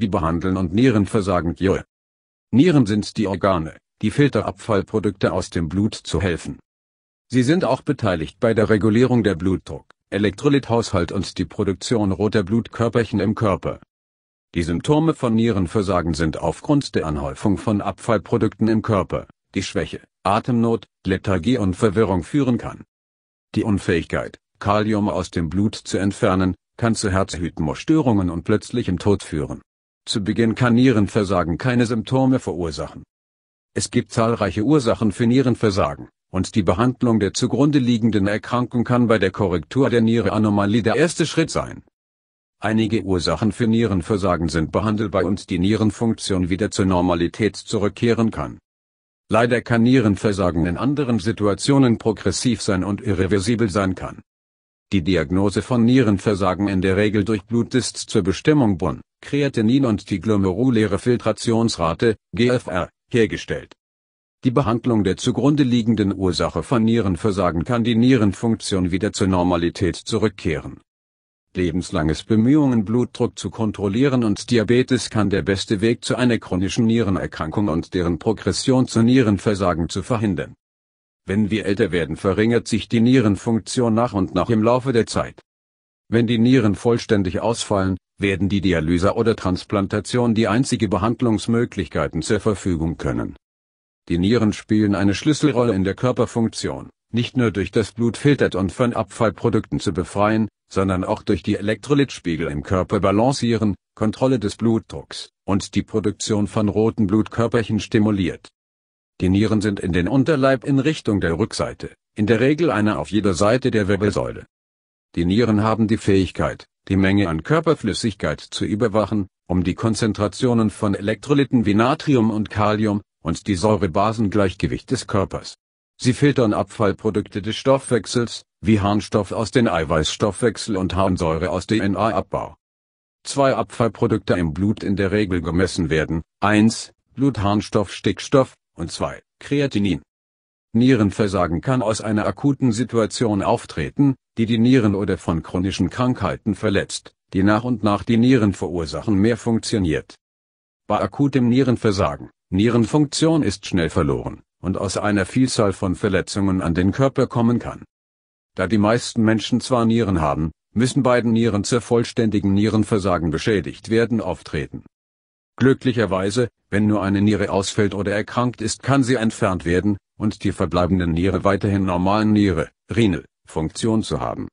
Wie behandeln und Nierenversagen Joe? Nieren sind die Organe, die Filterabfallprodukte aus dem Blut zu helfen. Sie sind auch beteiligt bei der Regulierung der Blutdruck, Elektrolythaushalt und die Produktion roter Blutkörperchen im Körper. Die Symptome von Nierenversagen sind aufgrund der Anhäufung von Abfallprodukten im Körper, die Schwäche, Atemnot, Lethargie und Verwirrung führen kann. Die Unfähigkeit, Kalium aus dem Blut zu entfernen, kann zu Herzhythmusstörungen und plötzlichem Tod führen. Zu Beginn kann Nierenversagen keine Symptome verursachen. Es gibt zahlreiche Ursachen für Nierenversagen, und die Behandlung der zugrunde liegenden Erkrankung kann bei der Korrektur der Niereanomalie der erste Schritt sein. Einige Ursachen für Nierenversagen sind behandelbar und die Nierenfunktion wieder zur Normalität zurückkehren kann. Leider kann Nierenversagen in anderen Situationen progressiv sein und irreversibel sein kann. Die Diagnose von Nierenversagen in der Regel durch Bluttest zur Bestimmung BUN. Kreatinin und die glomeruläre Filtrationsrate, GFR, hergestellt. Die Behandlung der zugrunde liegenden Ursache von Nierenversagen kann die Nierenfunktion wieder zur Normalität zurückkehren. Lebenslanges Bemühungen Blutdruck zu kontrollieren und Diabetes kann der beste Weg zu einer chronischen Nierenerkrankung und deren Progression zu Nierenversagen zu verhindern. Wenn wir älter werden, verringert sich die Nierenfunktion nach und nach im Laufe der Zeit. Wenn die Nieren vollständig ausfallen, werden die Dialyse oder Transplantation die einzige Behandlungsmöglichkeiten zur Verfügung können. Die Nieren spielen eine Schlüsselrolle in der Körperfunktion, nicht nur durch das Blut filtert und von Abfallprodukten zu befreien, sondern auch durch die Elektrolytspiegel im Körper balancieren, Kontrolle des Blutdrucks und die Produktion von roten Blutkörperchen stimuliert. Die Nieren sind in den Unterleib in Richtung der Rückseite, in der Regel eine auf jeder Seite der Wirbelsäule. Die Nieren haben die Fähigkeit, die Menge an Körperflüssigkeit zu überwachen, um die Konzentrationen von Elektrolyten wie Natrium und Kalium und die Säurebasengleichgewicht des Körpers. Sie filtern Abfallprodukte des Stoffwechsels, wie Harnstoff aus den Eiweißstoffwechsel und Harnsäure aus DNA-Abbau. Zwei Abfallprodukte im Blut in der Regel gemessen werden, 1, Blutharnstoff Stickstoff, und 2, Kreatinin. Nierenversagen kann aus einer akuten Situation auftreten, die die Nieren oder von chronischen Krankheiten verletzt, die nach und nach die Nieren verursachen mehr funktioniert. Bei akutem Nierenversagen, Nierenfunktion ist schnell verloren und aus einer Vielzahl von Verletzungen an den Körper kommen kann. Da die meisten Menschen zwar Nieren haben, müssen beiden Nieren zur vollständigen Nierenversagen beschädigt werden auftreten. Glücklicherweise, wenn nur eine Niere ausfällt oder erkrankt ist, kann sie entfernt werden, und die verbleibende Niere weiterhin normalen Niere-Rine-Funktion zu haben.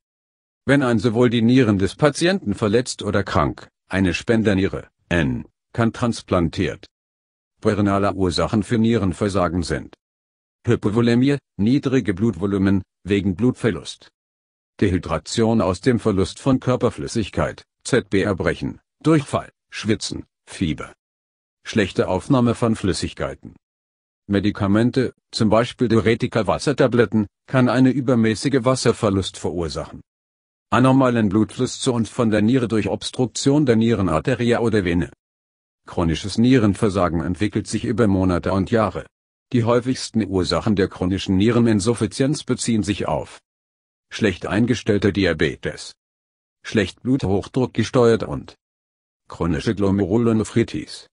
Wenn ein sowohl die Nieren des Patienten verletzt oder krank, eine Spenderniere, N, kann transplantiert. Perenale Ursachen für Nierenversagen sind Hypovolemie, niedrige Blutvolumen, wegen Blutverlust. Dehydration aus dem Verlust von Körperflüssigkeit, ZB-Erbrechen, Durchfall, Schwitzen, Fieber. Schlechte Aufnahme von Flüssigkeiten. Medikamente, zum Beispiel Diuretika Wassertabletten, kann eine übermäßige Wasserverlust verursachen. Anormalen Blutfluss zu und von der Niere durch Obstruktion der Nierenarterie oder Vene. Chronisches Nierenversagen entwickelt sich über Monate und Jahre. Die häufigsten Ursachen der chronischen Niereninsuffizienz beziehen sich auf schlecht eingestellter Diabetes, schlecht Bluthochdruck gesteuert und chronische Glomerulonephritis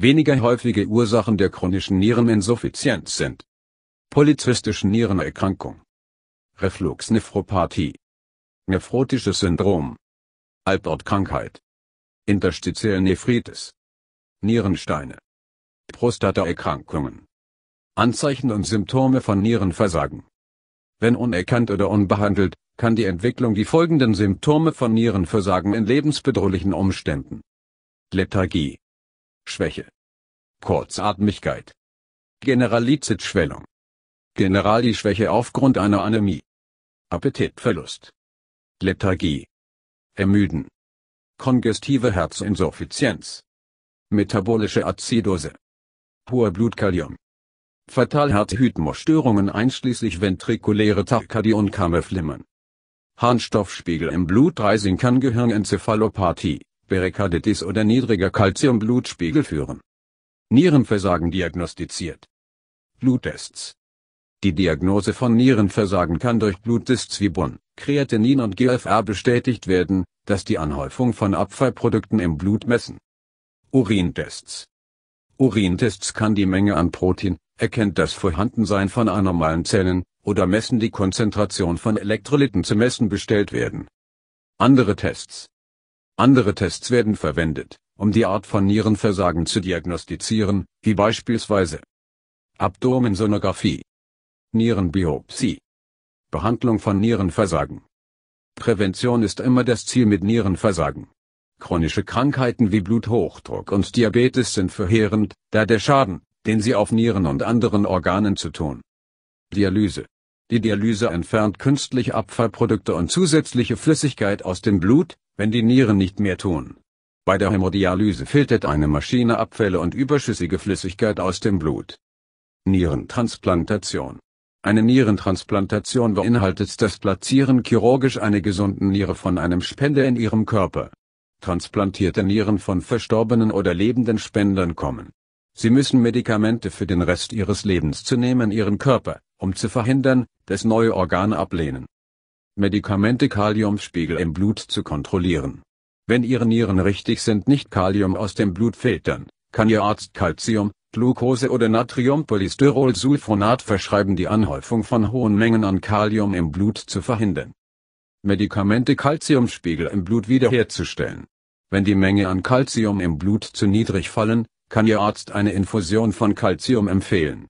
weniger häufige Ursachen der chronischen Niereninsuffizienz sind polyzystische Nierenerkrankung, Refluxnephropathie, nephrotisches Syndrom, Alportkrankheit, interstitielle Nephritis, Nierensteine, Prostataerkrankungen. Anzeichen und Symptome von Nierenversagen. Wenn unerkannt oder unbehandelt, kann die Entwicklung die folgenden Symptome von Nierenversagen in lebensbedrohlichen Umständen. Lethargie. Schwäche. Kurzatmigkeit. Generalizitschwellung. Generalischwäche aufgrund einer Anämie. Appetitverlust. Lethargie. Ermüden. Kongestive Herzinsuffizienz. Metabolische Azidose. Hoher Blutkalium. Fatalherzhythmusstörungen einschließlich ventrikuläre Tachykardie und Kammerflimmern. Harnstoffspiegel im Blut Reising kann Gehirnenzephalopathie, Perikarditis oder niedriger Calciumblutspiegel führen. Nierenversagen diagnostiziert. Bluttests. Die Diagnose von Nierenversagen kann durch Bluttests wie Bun, Kreatinin und GFR bestätigt werden, dass die Anhäufung von Abfallprodukten im Blut messen. Urintests. Urintests kann die Menge an Protein, erkennt das Vorhandensein von anormalen Zellen, oder messen die Konzentration von Elektrolyten zu messen bestellt werden. Andere Tests. Andere Tests werden verwendet, um die Art von Nierenversagen zu diagnostizieren, wie beispielsweise Abdomensonographie, Nierenbiopsie, Behandlung von Nierenversagen. Prävention ist immer das Ziel mit Nierenversagen. Chronische Krankheiten wie Bluthochdruck und Diabetes sind verheerend, da der Schaden, den sie auf Nieren und anderen Organen zu tun. Dialyse. Die Dialyse entfernt künstlich Abfallprodukte und zusätzliche Flüssigkeit aus dem Blut, wenn die Nieren nicht mehr tun, bei der Hämodialyse filtert eine Maschine Abfälle und überschüssige Flüssigkeit aus dem Blut. Nierentransplantation Eine Nierentransplantation beinhaltet das Platzieren chirurgisch einer gesunden Niere von einem Spender in ihrem Körper. Transplantierte Nieren von verstorbenen oder lebenden Spendern kommen. Sie müssen Medikamente für den Rest ihres Lebens zu nehmen ihren Körper, um zu verhindern, dass neue Organe ablehnen. Medikamente Kaliumspiegel im Blut zu kontrollieren. Wenn Ihre Nieren richtig sind nicht Kalium aus dem Blut filtern, kann Ihr Arzt Calcium, Glucose oder Natriumpolystyrolsulfonat verschreiben die Anhäufung von hohen Mengen an Kalium im Blut zu verhindern. Medikamente Calciumspiegel im Blut wiederherzustellen. Wenn die Menge an Calcium im Blut zu niedrig fallen, kann Ihr Arzt eine Infusion von Calcium empfehlen